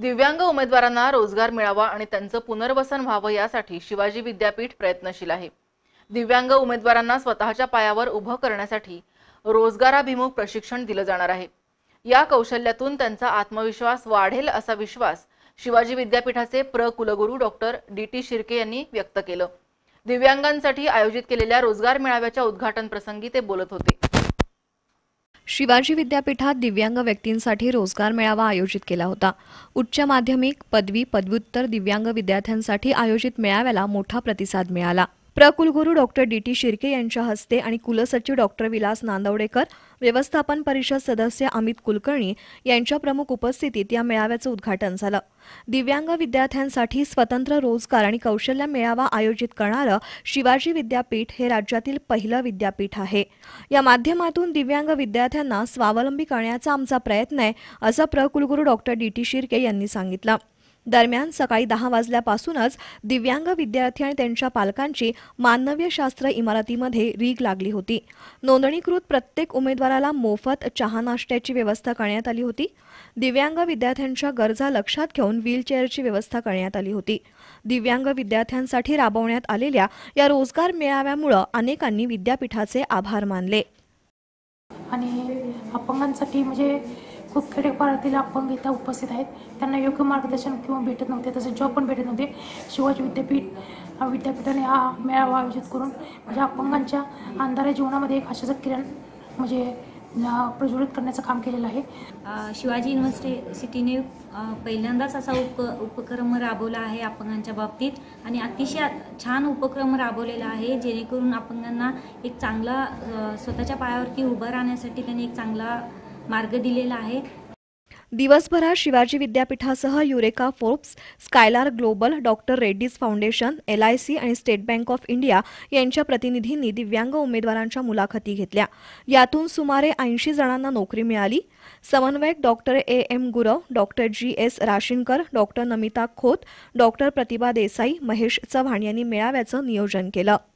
दिव्यांग उमेदवारांना रोजगार मिळावा आणि त्यांचं पुनर्वसन व्हावं यासाठी शिवाजी विद्यापीठ प्रयत्नशील आहे दिव्यांग उमेदवारांना स्वतःच्या पायावर उभं करण्यासाठी रोजगाराभिमुख प्रशिक्षण दिलं जाणार आहे या कौशल्यातून त्यांचा आत्मविश्वास वाढेल असा विश्वास शिवाजी विद्यापीठाचे प्र कुलगुरू डॉक्टर डी टी शिर्के यांनी व्यक्त केलं दिव्यांगांसाठी आयोजित केलेल्या रोजगार मेळाव्याच्या उद्घाटन प्रसंगी ते बोलत होते शिवाजी विद्यापीठात दिव्यांग व्यक्तींसाठी रोजगार मेळावा आयोजित केला होता उच्च माध्यमिक पदवी पदव्युत्तर दिव्यांग विद्यार्थ्यांसाठी आयोजित मेळाव्याला मोठा प्रतिसाद मिळाला प्रकुलगुरू डॉक्टर डी टी शिर्के यांच्या हस्ते आणि कुलसचिव डॉक्टर विलास नांदवडेकर व्यवस्थापन परिषद सदस्य अमित कुलकर्णी यांच्या प्रमुख उपस्थितीत या मेळाव्याचं उद्घाटन झालं दिव्यांग विद्यार्थ्यांसाठी स्वतंत्र रोजगार आणि कौशल्य मेळावा आयोजित करणारं शिवाजी विद्यापीठ हे राज्यातील पहिलं विद्यापीठ आहे या माध्यमातून दिव्यांग विद्यार्थ्यांना स्वावलंबी करण्याचा आमचा प्रयत्न आहे असं प्रकुलगुरू डॉक्टर डी टी शिर्के यांनी सांगितलं दरम्यान सकाळी दहा वाजल्यापासूनच दिव्यांग विद्यार्थी आणि त्यांच्या पालकांची शास्त्र इमारतीमध्ये रीग लागली होती नोंदणीकृत प्रत्येक उमेदवाराला मोफत चहा नाश्त्याची व्यवस्था करण्यात आली होती दिव्यांग विद्यार्थ्यांच्या गरजा लक्षात घेऊन व्हीलचेअरची व्यवस्था करण्यात आली होती दिव्यांग विद्यार्थ्यांसाठी राबवण्यात आलेल्या या रोजगार मेळाव्यामुळे अनेकांनी विद्यापीठाचे आभार मानले आणि अपंगांसाठी म्हणजे खूप खेडेपाड्यातील अपंग इथं उपस्थित आहेत त्यांना योग्य मार्गदर्शन किंवा भेटत नव्हते तसे जॉब पण भेटत नव्हते शिवाजी विद्यापीठ विद्यापीठाने हा मेळावा आयोजित करून म्हणजे अपंगांच्या अंधारे जीवनामध्ये एक आशाचं किरण म्हणजे प्रज्वलित करण्याचं काम केलेलं आहे शिवाजी युनिव्हर्सिटी सिटीने पहिल्यांदाच असा उप उपक्रम राबवला आहे अपंगांच्या बाबतीत आणि अतिशय छान उपक्रम राबवलेला आहे जेणेकरून अपंगांना एक चांगला स्वतःच्या पायावरती उभं राहण्यासाठी त्यांनी एक चांगला मार्ग दिलेला आहे दिवसभरात शिवाजी विद्यापीठासह Eureka Forbes Skylar Global doctor Reddy's Foundation L I C आणि स्टेट बँक ऑफ इंडिया यांच्या प्रतिनिधींनी दिव्यांग उमेदवारांच्या मुलाखती घेतल्या यातून सुमारे ऐंशी जणांना नोकरी मिळाली समन्वयक doctor A M Gurav doctor G S Rashinkar doctor Namita Khot doctor Pratibha Desai Mahesh Chavan यांनी मेळाव्याचं नियोजन केलं